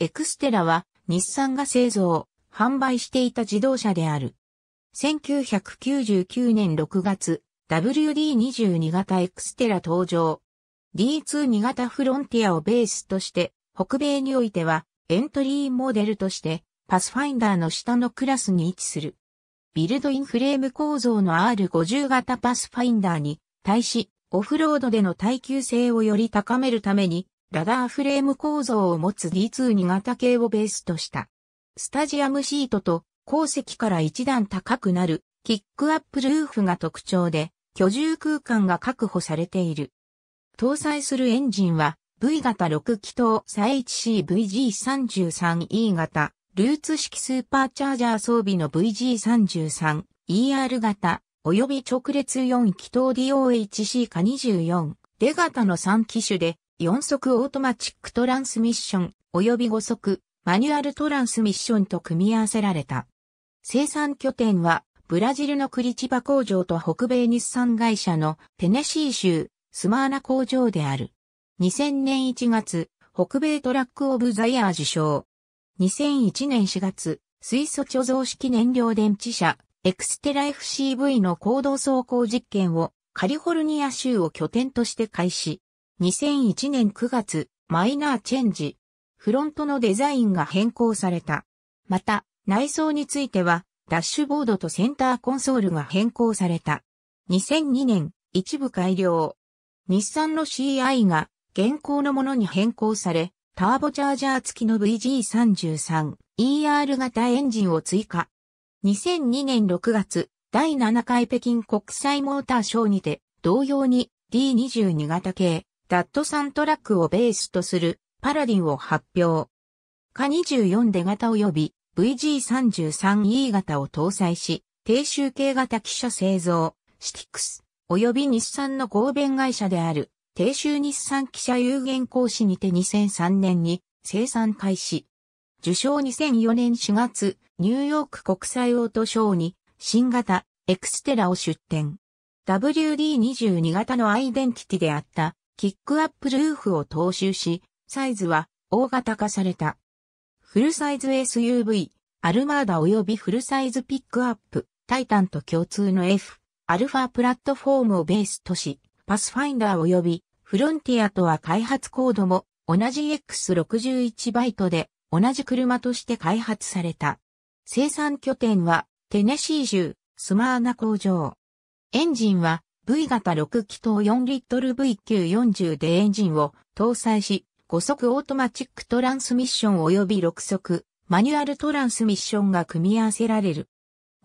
エクステラは日産が製造、販売していた自動車である。1999年6月、WD22 型エクステラ登場。D22 型フロンティアをベースとして、北米においてはエントリーモデルとして、パスファインダーの下のクラスに位置する。ビルドインフレーム構造の R50 型パスファインダーに対し、オフロードでの耐久性をより高めるために、ラダーフレーム構造を持つ D22 型系をベースとした。スタジアムシートと鉱石から一段高くなるキックアップルーフが特徴で居住空間が確保されている。搭載するエンジンは V 型6気筒 HCVG33E 型ルーツ式スーパーチャージャー装備の VG33ER 型及び直列4気筒 DOHC か24デ型の3機種で4速オートマチックトランスミッション及び5速マニュアルトランスミッションと組み合わせられた。生産拠点はブラジルのクリチバ工場と北米日産会社のテネシー州スマーナ工場である。2000年1月、北米トラックオブザイヤー受賞。2001年4月、水素貯蔵式燃料電池車エクステラ FCV の行動走行実験をカリフォルニア州を拠点として開始。2001年9月、マイナーチェンジ。フロントのデザインが変更された。また、内装については、ダッシュボードとセンターコンソールが変更された。2002年、一部改良。日産の CI が現行のものに変更され、ターボチャージャー付きの VG33、ER 型エンジンを追加。2002年6月、第7回北京国際モーターショーにて、同様に D22 型系、ダットサントラックをベースとするパラディンを発表。カ24出型及び VG33E 型を搭載し、低周系型機車製造、シティクス、及び日産の合弁会社である、低周日産機車有限講師にて2003年に生産開始。受賞2004年4月、ニューヨーク国際オートショーに、新型、エクステラを出展。WD22 型のアイデンティティであった、キックアップルーフを踏襲し、サイズは大型化された。フルサイズ SUV、アルマーダ及びフルサイズピックアップ、タイタンと共通の F、アルファプラットフォームをベースとし、パスファインダー及びフロンティアとは開発コードも同じ X61 バイトで同じ車として開発された。生産拠点はテネシー州スマーナ工場。エンジンは V 型6気筒4リットル V940 でエンジンを搭載し、5速オートマチックトランスミッション及び6速マニュアルトランスミッションが組み合わせられる。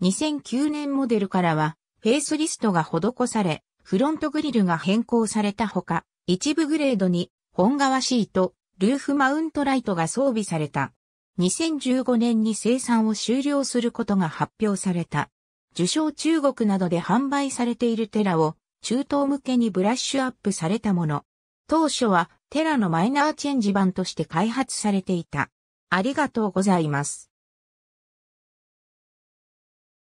2009年モデルからはフェイスリストが施され、フロントグリルが変更されたほか、一部グレードに本革シート、ルーフマウントライトが装備された。2015年に生産を終了することが発表された。受賞中国などで販売されているテラを中東向けにブラッシュアップされたもの。当初はテラのマイナーチェンジ版として開発されていた。ありがとうございます。